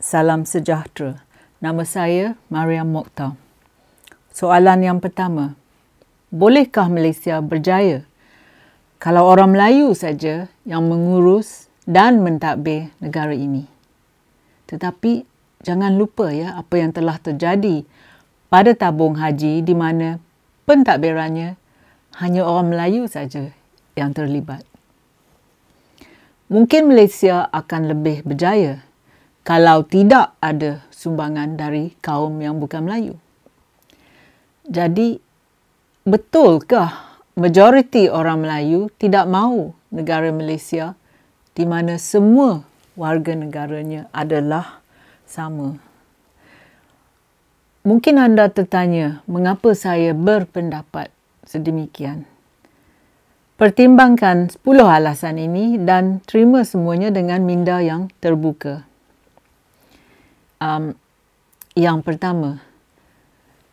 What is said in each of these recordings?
Salam sejahtera. Nama saya Mariam Mokta. Soalan yang pertama, bolehkah Malaysia berjaya kalau orang Melayu saja yang mengurus dan mentadbir negara ini? Tetapi jangan lupa ya apa yang telah terjadi pada tabung haji di mana pentadbirannya hanya orang Melayu saja yang terlibat. Mungkin Malaysia akan lebih berjaya kalau tidak ada sumbangan dari kaum yang bukan Melayu. Jadi, betulkah majoriti orang Melayu tidak mahu negara Malaysia di mana semua warga negaranya adalah sama? Mungkin anda tertanya mengapa saya berpendapat sedemikian. Pertimbangkan 10 alasan ini dan terima semuanya dengan minda yang terbuka. Um, yang pertama,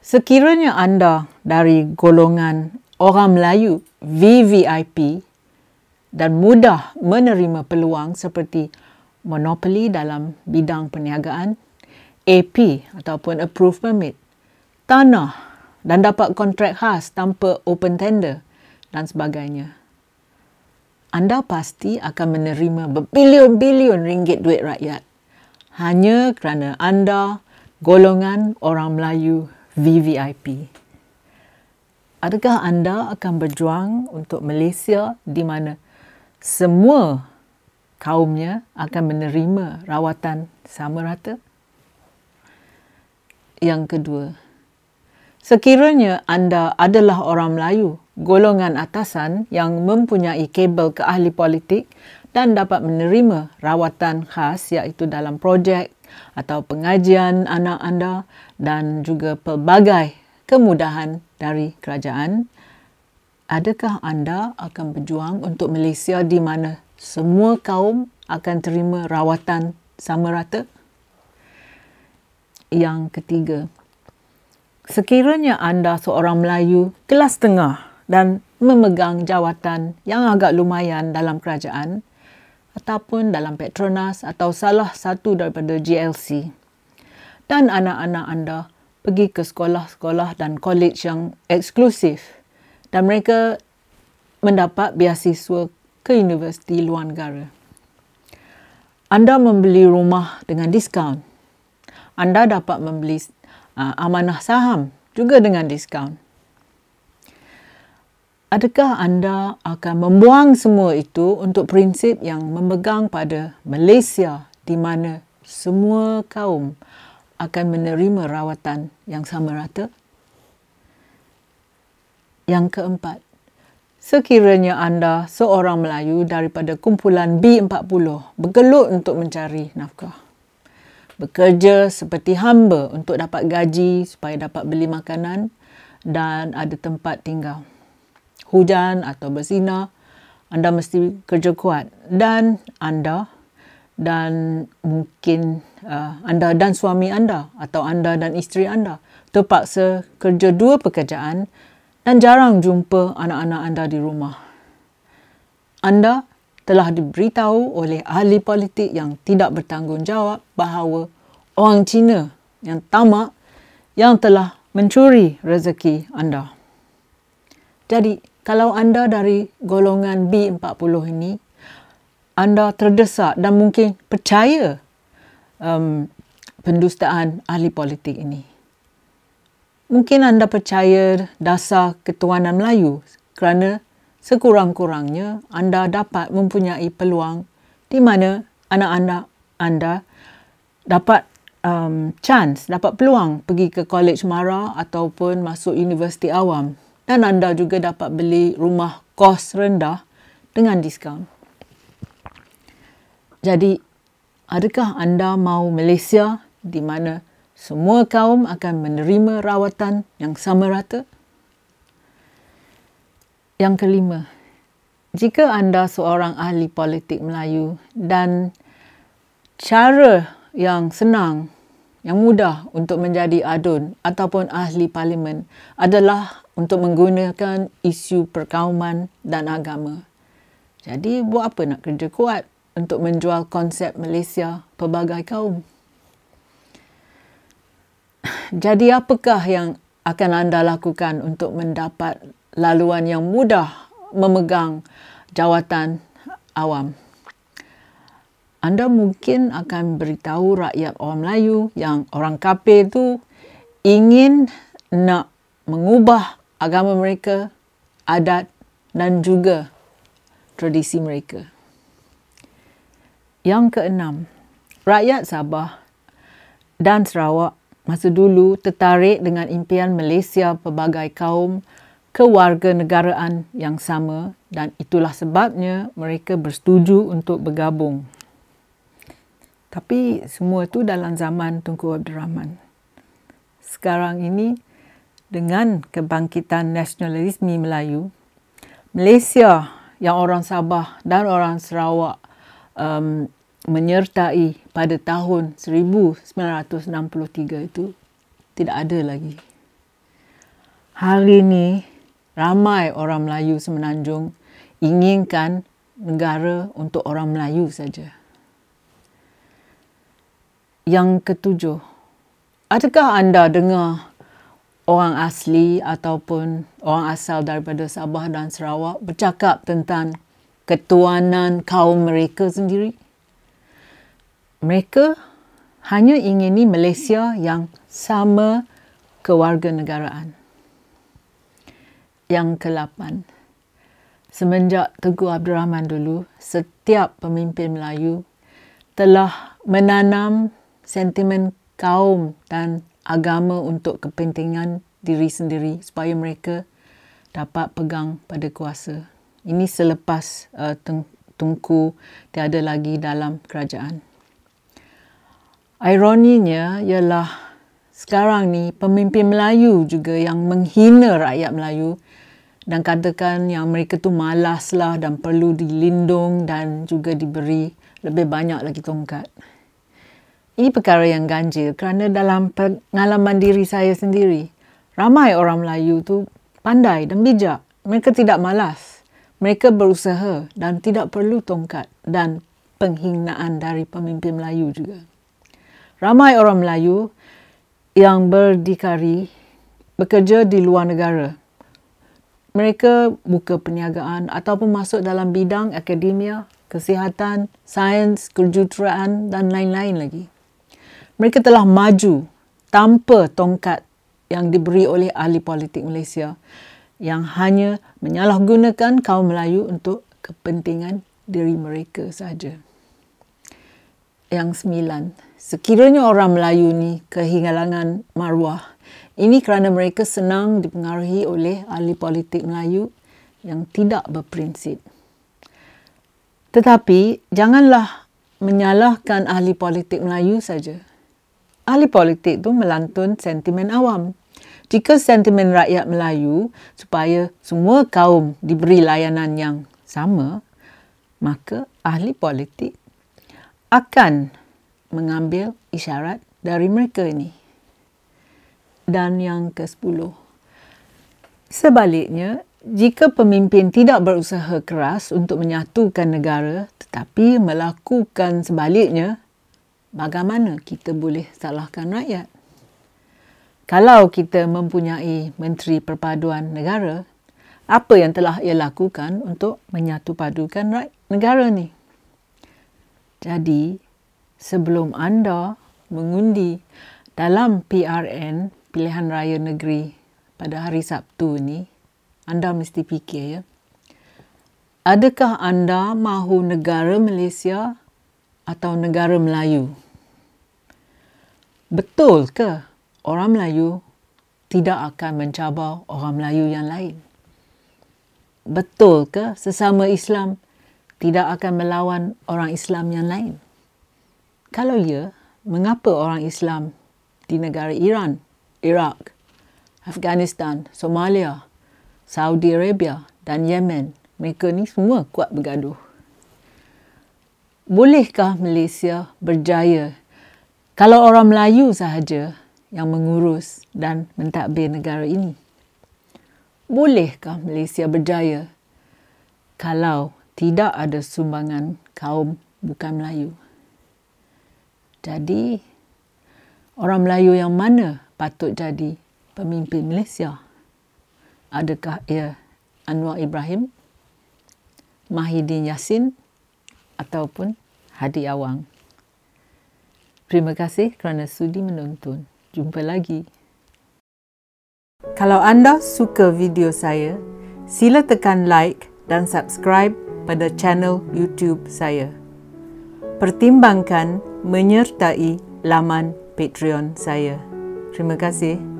sekiranya anda dari golongan orang Melayu VVIP dan mudah menerima peluang seperti monopoli dalam bidang perniagaan, AP ataupun approved permit, tanah dan dapat kontrak khas tanpa open tender, dan sebagainya. Anda pasti akan menerima berbilion-bilion ringgit duit rakyat hanya kerana anda golongan orang Melayu VVIP. Adakah anda akan berjuang untuk Malaysia di mana semua kaumnya akan menerima rawatan sama rata? Yang kedua, sekiranya anda adalah orang Melayu golongan atasan yang mempunyai kabel ke ahli politik dan dapat menerima rawatan khas iaitu dalam projek atau pengajian anak anda dan juga pelbagai kemudahan dari kerajaan adakah anda akan berjuang untuk Malaysia di mana semua kaum akan terima rawatan sama rata yang ketiga sekiranya anda seorang Melayu kelas tengah dan memegang jawatan yang agak lumayan dalam kerajaan ataupun dalam Petronas atau salah satu daripada GLC. Dan anak-anak anda pergi ke sekolah-sekolah dan kolej yang eksklusif dan mereka mendapat beasiswa ke universiti luar negara. Anda membeli rumah dengan diskaun. Anda dapat membeli uh, amanah saham juga dengan diskaun adakah anda akan membuang semua itu untuk prinsip yang memegang pada Malaysia di mana semua kaum akan menerima rawatan yang sama rata? Yang keempat, sekiranya anda seorang Melayu daripada kumpulan B40 bergelut untuk mencari nafkah, bekerja seperti hamba untuk dapat gaji supaya dapat beli makanan dan ada tempat tinggal hujan atau bersinar, anda mesti kerja kuat dan anda dan mungkin uh, anda dan suami anda atau anda dan isteri anda terpaksa kerja dua pekerjaan dan jarang jumpa anak-anak anda di rumah. Anda telah diberitahu oleh ahli politik yang tidak bertanggungjawab bahawa orang Cina yang tamak yang telah mencuri rezeki anda. Jadi, kalau anda dari golongan B40 ini, anda terdesak dan mungkin percaya um, pendustaan ahli politik ini. Mungkin anda percaya dasar ketuanan Melayu kerana sekurang-kurangnya anda dapat mempunyai peluang di mana anak-anak anda dapat um, chance, dapat peluang pergi ke kolej Mara ataupun masuk Universiti Awam dan anda juga dapat beli rumah kos rendah dengan diskaun. Jadi, adakah anda mahu Malaysia di mana semua kaum akan menerima rawatan yang sama rata? Yang kelima, jika anda seorang ahli politik Melayu dan cara yang senang, yang mudah untuk menjadi adun ataupun ahli parlimen adalah untuk menggunakan isu perkauman dan agama. Jadi buat apa nak kerja kuat untuk menjual konsep Malaysia pelbagai kaum? Jadi apakah yang akan anda lakukan untuk mendapat laluan yang mudah memegang jawatan awam? Anda mungkin akan beritahu rakyat orang Melayu yang orang kapir itu ingin nak mengubah agama mereka, adat dan juga tradisi mereka. Yang keenam, rakyat Sabah dan Sarawak masa dulu tertarik dengan impian Malaysia pelbagai kaum kewarganegaraan yang sama dan itulah sebabnya mereka bersetuju untuk bergabung. Tapi semua itu dalam zaman Tunku Abdul Rahman. Sekarang ini, dengan kebangkitan nasionalisme Melayu, Malaysia yang orang Sabah dan orang Sarawak um, menyertai pada tahun 1963 itu tidak ada lagi. Hari ini ramai orang Melayu semenanjung inginkan negara untuk orang Melayu saja. Yang ketujuh, adakah anda dengar orang asli ataupun orang asal daripada Sabah dan Sarawak bercakap tentang ketuanan kaum mereka sendiri. Mereka hanya ingini Malaysia yang sama kewarganegaraan. Yang ke-8. Semenjak Tengku Abdul Rahman dulu, setiap pemimpin Melayu telah menanam sentimen kaum dan agama untuk kepentingan diri sendiri supaya mereka dapat pegang pada kuasa. Ini selepas uh, tungku tiada lagi dalam kerajaan. Ironinya ialah sekarang ni pemimpin Melayu juga yang menghina rakyat Melayu dan katakan yang mereka tu malaslah dan perlu dilindung dan juga diberi lebih banyak lagi tongkat. Ini perkara yang ganjil kerana dalam pengalaman diri saya sendiri, ramai orang Melayu tu pandai dan bijak. Mereka tidak malas. Mereka berusaha dan tidak perlu tongkat dan penghinaan dari pemimpin Melayu juga. Ramai orang Melayu yang berdikari bekerja di luar negara. Mereka buka perniagaan ataupun masuk dalam bidang akademia, kesihatan, sains, kejuruteraan dan lain-lain lagi mereka telah maju tanpa tongkat yang diberi oleh ahli politik Malaysia yang hanya menyalahgunakan kaum Melayu untuk kepentingan diri mereka sahaja. Yang sembilan, sekiranya orang Melayu ni kehilangan maruah, ini kerana mereka senang dipengaruhi oleh ahli politik Melayu yang tidak berprinsip. Tetapi janganlah menyalahkan ahli politik Melayu saja ahli politik tu melantun sentimen awam. Jika sentimen rakyat Melayu supaya semua kaum diberi layanan yang sama, maka ahli politik akan mengambil isyarat dari mereka ini. Dan yang ke-10. Sebaliknya, jika pemimpin tidak berusaha keras untuk menyatukan negara tetapi melakukan sebaliknya bagaimana kita boleh salahkan rakyat? Kalau kita mempunyai Menteri Perpaduan Negara, apa yang telah ia lakukan untuk menyatupadukan negara ni? Jadi, sebelum anda mengundi dalam PRN Pilihan Raya Negeri pada hari Sabtu ni, anda mesti fikir ya. Adakah anda mahu negara Malaysia atau negara Melayu? betul ke orang Melayu tidak akan mencabar orang Melayu yang lain? Betul ke sesama Islam tidak akan melawan orang Islam yang lain? Kalau ya, mengapa orang Islam di negara Iran, Iraq, Afghanistan, Somalia, Saudi Arabia dan Yemen, mereka ni semua kuat bergaduh? Bolehkah Malaysia berjaya kalau orang Melayu sahaja yang mengurus dan mentadbir negara ini. Bolehkah Malaysia berjaya kalau tidak ada sumbangan kaum bukan Melayu? Jadi, orang Melayu yang mana patut jadi pemimpin Malaysia? Adakah ia Anwar Ibrahim, Mahidin Yassin ataupun Hadi Awang? Terima kasih kerana sudi menonton. Jumpa lagi. Kalau anda suka video saya, sila tekan like dan subscribe pada channel YouTube saya. Pertimbangkan menyertai laman Patreon saya. Terima kasih.